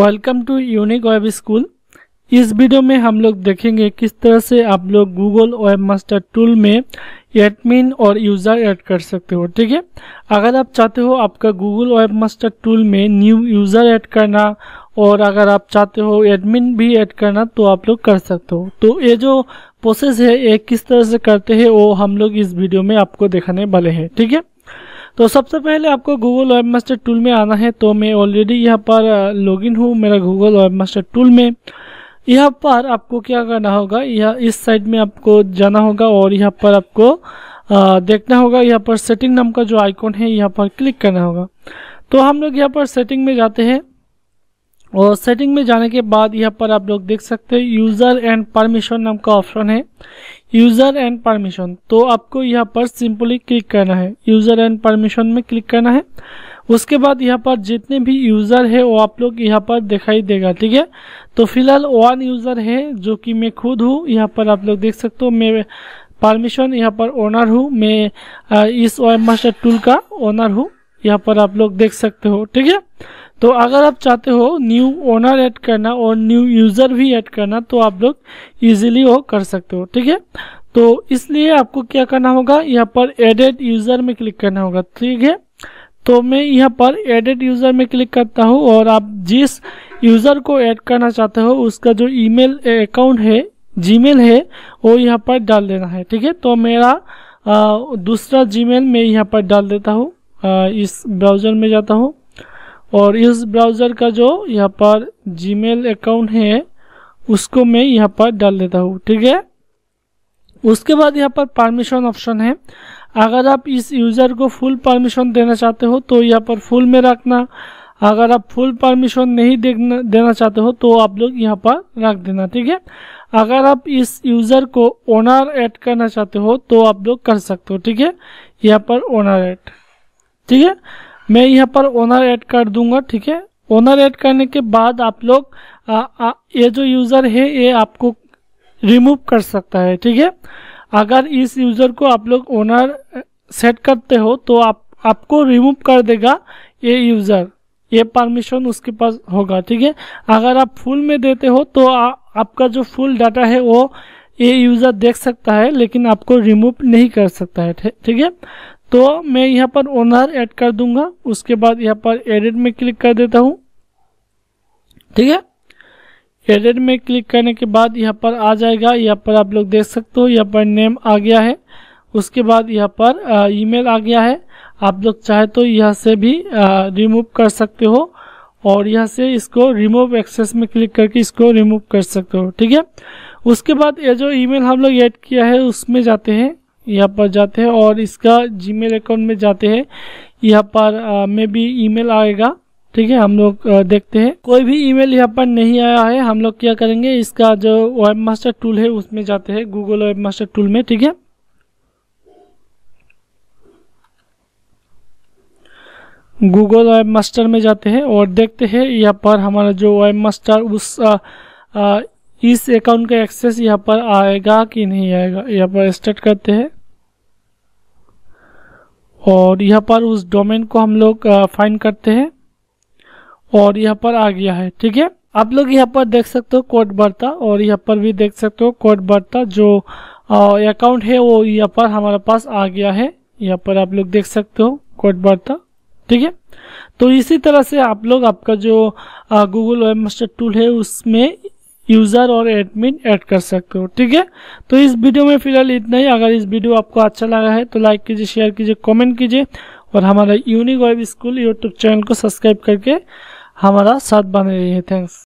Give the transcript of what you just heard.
welcome to unique web school इस video में हम लोग देखेंगे किस तरह से आप लोग गूगल वेब मास्टर टूल में एडमिन और यूज़र ऐड कर सकते हो ठीक है अगर आप चाहते हो आपका गूगल वेब मास्टर टूल में न्यू यूज़र ऐड करना और अगर आप चाहते हो एडमिन भी ऐड करना तो आप लोग कर सकते हो तो ये जो प्रोसेस है ये किस तरह से करते हैं वो हम लोग इस वीडियो में आपको दिखाने वाले हैं ठीक है तो सबसे पहले आपको गूगल वेब मास्टर टूल में आना है तो मैं ऑलरेडी यहाँ पर लॉग इन हूँ मेरा गूगल वेब मास्टर टूल में यहाँ पर आपको क्या करना होगा यह इस साइड में आपको जाना होगा और यहाँ पर आपको आ, देखना होगा यहाँ पर सेटिंग नाम का जो आइकॉन है यहाँ पर क्लिक करना होगा तो हम लोग यहाँ पर सेटिंग में जाते हैं और सेटिंग में जाने के बाद यहाँ पर आप लोग देख सकते हैं यूज़र एंड परमिशन नाम का ऑप्शन है यूज़र एंड परमिशन तो आपको यहाँ पर सिंपली क्लिक करना है यूज़र एंड परमिशन में क्लिक करना है उसके बाद यहाँ पर जितने भी यूज़र है वो आप लोग यहाँ पर दिखाई देगा ठीक है तो फिलहाल वन यूज़र है जो कि मैं खुद हूँ यहाँ पर आप लोग देख सकते हो मैं परमिशन यहाँ पर ओनर हूँ मैं इस वेब मास्टर टूल का ओनर हूँ यहाँ पर आप लोग देख सकते हो ठीक है तो अगर आप चाहते हो न्यू ओनर ऐड करना और न्यू यूज़र भी ऐड करना तो आप लोग इजीली वो कर सकते हो ठीक है तो इसलिए आपको क्या करना होगा यहाँ पर एडेड यूज़र में क्लिक करना होगा ठीक है तो मैं यहाँ पर एडेड यूज़र में क्लिक करता हूँ और आप जिस यूज़र को ऐड करना चाहते हो उसका जो ईमेल अकाउंट है जीमेल है वो यहाँ पर डाल देना है ठीक है तो मेरा आ, दूसरा जीमेल मैं यहाँ पर डाल देता हूँ इस ब्राउज़र में जाता हूँ और इस ब्राउज़र का जो यहाँ पर जीमेल अकाउंट है उसको मैं यहाँ पर डाल देता हूँ ठीक है उसके बाद यहाँ पर परमिशन ऑप्शन है अगर आप इस यूज़र को फुल परमिशन देना चाहते हो तो यहाँ पर फुल में रखना अगर आप फुल परमिशन नहीं देना देना चाहते हो तो आप लोग यहाँ पर रख देना ठीक है अगर आप इस यूज़र को ओनर ऐड करना चाहते हो तो आप लोग कर सकते हो ठीक है यहाँ पर ओनर ऐड ठीक है मैं यहाँ पर ओनर ऐड कर दूंगा ठीक है ओनर ऐड करने के बाद आप लोग ये जो यूज़र है ये आपको रिमूव कर सकता है ठीक है अगर इस यूज़र को आप लोग ओनर सेट करते हो तो आप आपको रिमूव कर देगा ये यूज़र ये परमिशन उसके पास होगा ठीक है अगर आप फुल में देते हो तो आ, आपका जो फुल डाटा है वो ये यूज़र देख सकता है लेकिन आपको रिमूव नहीं कर सकता है ठीक है तो मैं यहाँ पर ओनर ऐड कर दूंगा उसके बाद यहाँ पर एडिट में क्लिक कर देता हूँ ठीक है एडिट में क्लिक करने के बाद यहाँ पर आ जाएगा यहाँ पर आप लोग देख सकते हो यहाँ पर नेम आ गया है उसके बाद यहाँ पर ईमेल आ गया है आप लोग चाहे तो यहाँ से भी रिमूव कर सकते हो और यहाँ से इसको रिमूव एक्सेस में क्लिक करके इसको रिमूव कर सकते हो ठीक है उसके बाद ये जो ईमेल हम लोग ऐड किया है उसमें जाते हैं यहाँ पर जाते हैं और इसका जीमेल अकाउंट में जाते हैं यहाँ पर मे ई ईमेल आएगा ठीक है हम लोग देखते हैं कोई भी ईमेल यहाँ पर नहीं आया है हम लोग क्या करेंगे इसका जो वेब मास्टर टूल है उसमें जाते हैं गूगल वेब मास्टर टूल में ठीक है गूगल वेब मास्टर में जाते हैं और देखते हैं यहाँ पर हमारा जो वेब मास्टर उस इस अकाउंट का एक्सेस यहाँ पर आएगा कि नहीं आएगा यहाँ पर स्टार्ट करते हैं और यहाँ पर उस डोमेन को हम लोग फाइन करते हैं और यहाँ पर आ गया है ठीक है आप लोग यहाँ पर देख सकते हो कोड बढ़ता और यहाँ पर भी देख सकते हो कोड बढ़ता जो अकाउंट है वो यहाँ पर हमारे पास आ गया है यहाँ पर आप लोग देख सकते हो कोड बढ़ता ठीक है तो इसी तरह से आप लोग आपका जो गूगल वेब मास्टर टूल है उसमें यूज़र और एडमिन ऐड कर सकते हो ठीक है तो इस वीडियो में फिलहाल इतना ही अगर इस वीडियो आपको अच्छा लगा है तो लाइक कीजिए शेयर कीजिए कमेंट कीजिए और हमारा unique web school YouTube channel को सब्सक्राइब करके हमारा साथ बने रहिए थैंक्स